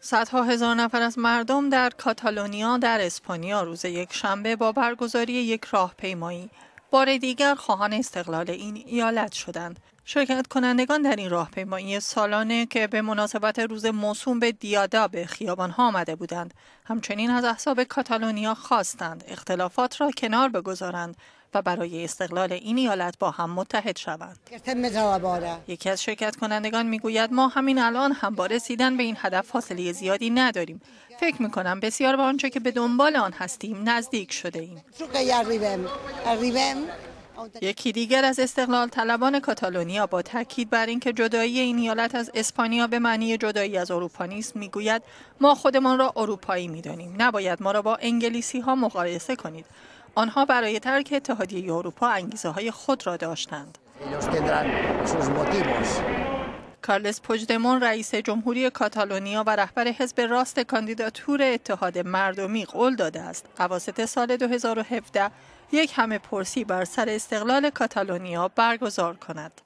صدها هزار نفر از مردم در کاتالونیا در اسپانیا روز یک شنبه با برگزاری یک راهپیمایی بار دیگر خواهان استقلال این ایالت شدند شرکت کنندگان در این راهپیمایی سالانه که به مناسبت روز موسوم به دیادا به خیابان ها آمده بودند همچنین از احزاب کاتالونیا خواستند اختلافات را کنار بگذارند و برای استقلال این ایالت با هم متحد شوند. یکی از شرکت کنندگان میگوید ما همین الان هم با رسیدن به این هدف فاصله زیادی نداریم. فکر می کنم بسیار به آنچه که به دنبال آن هستیم نزدیک شده ایم. یکی دیگر از استقلال طلبان کاتالونیا با تاکید بر اینکه جدایی این ایالت از اسپانیا به معنی جدایی از اروپا نیست میگوید ما خودمان را اروپایی میدانیم نباید ما را با انگلیسی ها مقایسه کنید آنها برای ترک اتحادیه اروپا انگیزه های خود را داشتند کارلس پوجدمون رئیس جمهوری کاتالونیا و رهبر حزب راست کاندیداتور اتحاد مردمی قول داده است اواسط سال 2017 یک همه پرسی بر سر استقلال کاتالونیا برگزار کند